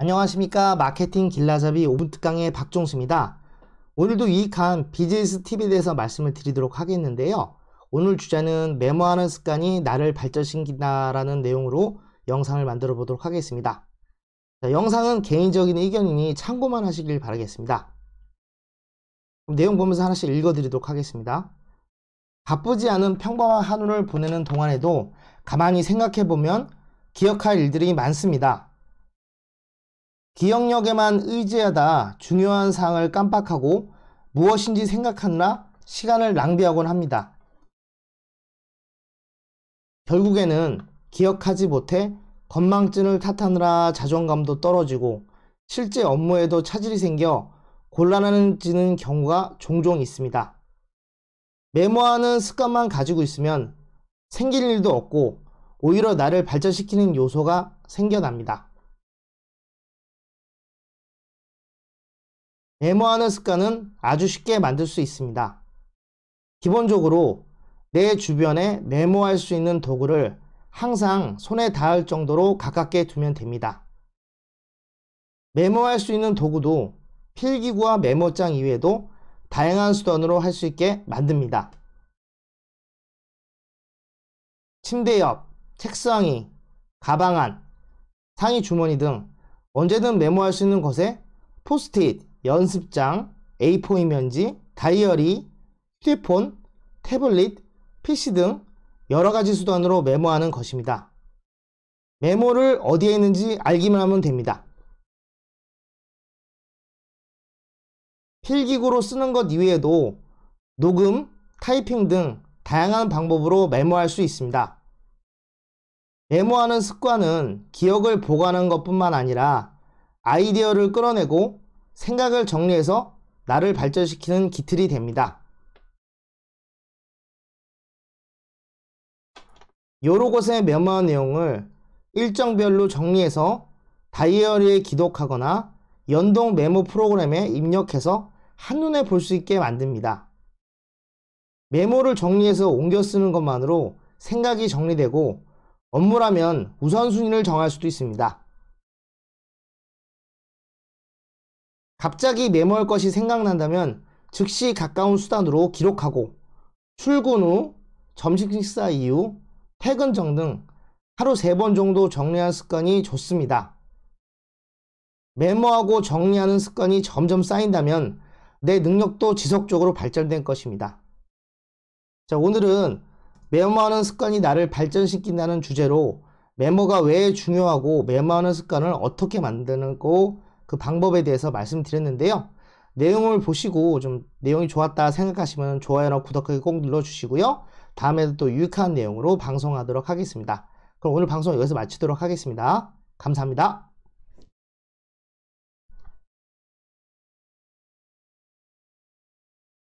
안녕하십니까 마케팅 길라잡이 5분 특강의 박종수입니다. 오늘도 유익한 비즈니스 팁에 대해서 말씀을 드리도록 하겠는데요. 오늘 주제는 메모하는 습관이 나를 발전시킨다라는 내용으로 영상을 만들어 보도록 하겠습니다. 자, 영상은 개인적인 의견이니 참고만 하시길 바라겠습니다. 내용 보면서 하나씩 읽어드리도록 하겠습니다. 바쁘지 않은 평범한 한우를 보내는 동안에도 가만히 생각해보면 기억할 일들이 많습니다. 기억력에만 의지하다 중요한 사항을 깜빡하고 무엇인지 생각하느라 시간을 낭비하곤 합니다. 결국에는 기억하지 못해 건망증을 탓하느라 자존감도 떨어지고 실제 업무에도 차질이 생겨 곤란해지는 경우가 종종 있습니다. 메모하는 습관만 가지고 있으면 생길 일도 없고 오히려 나를 발전시키는 요소가 생겨납니다. 메모하는 습관은 아주 쉽게 만들 수 있습니다. 기본적으로 내 주변에 메모할 수 있는 도구를 항상 손에 닿을 정도로 가깝게 두면 됩니다. 메모할 수 있는 도구도 필기구와 메모장 이외에도 다양한 수단으로 할 수 있게 만듭니다. 침대 옆, 책상이, 가방 안, 상의 주머니 등 언제든 메모할 수 있는 것에 포스트잇, 연습장, A4 이면지, 다이어리, 휴대폰, 태블릿, PC 등 여러 가지 수단으로 메모하는 것입니다. 메모를 어디에 있는지 알기만 하면 됩니다. 필기구로 쓰는 것 이외에도 녹음, 타이핑 등 다양한 방법으로 메모할 수 있습니다. 메모하는 습관은 기억을 보관하는 것뿐만 아니라 아이디어를 끌어내고 생각을 정리해서 나를 발전시키는 기틀이 됩니다. 여러 곳의 메모 내용을 일정별로 정리해서 다이어리에 기록하거나 연동 메모 프로그램에 입력해서 한눈에 볼 수 있게 만듭니다. 메모를 정리해서 옮겨 쓰는 것만으로 생각이 정리되고 업무라면 우선순위를 정할 수도 있습니다. 갑자기 메모할 것이 생각난다면 즉시 가까운 수단으로 기록하고 출근 후, 점심 식사 이후, 퇴근 전 등 하루 세 번 정도 정리하는 습관이 좋습니다. 메모하고 정리하는 습관이 점점 쌓인다면 내 능력도 지속적으로 발전된 것입니다. 자, 오늘은 메모하는 습관이 나를 발전시킨다는 주제로 메모가 왜 중요하고 메모하는 습관을 어떻게 만드는고 그 방법에 대해서 말씀드렸는데요. 내용을 보시고 좀 내용이 좋았다 생각하시면 좋아요나 구독하기 꼭 눌러주시고요. 다음에도 또 유익한 내용으로 방송하도록 하겠습니다. 그럼 오늘 방송 여기서 마치도록 하겠습니다. 감사합니다.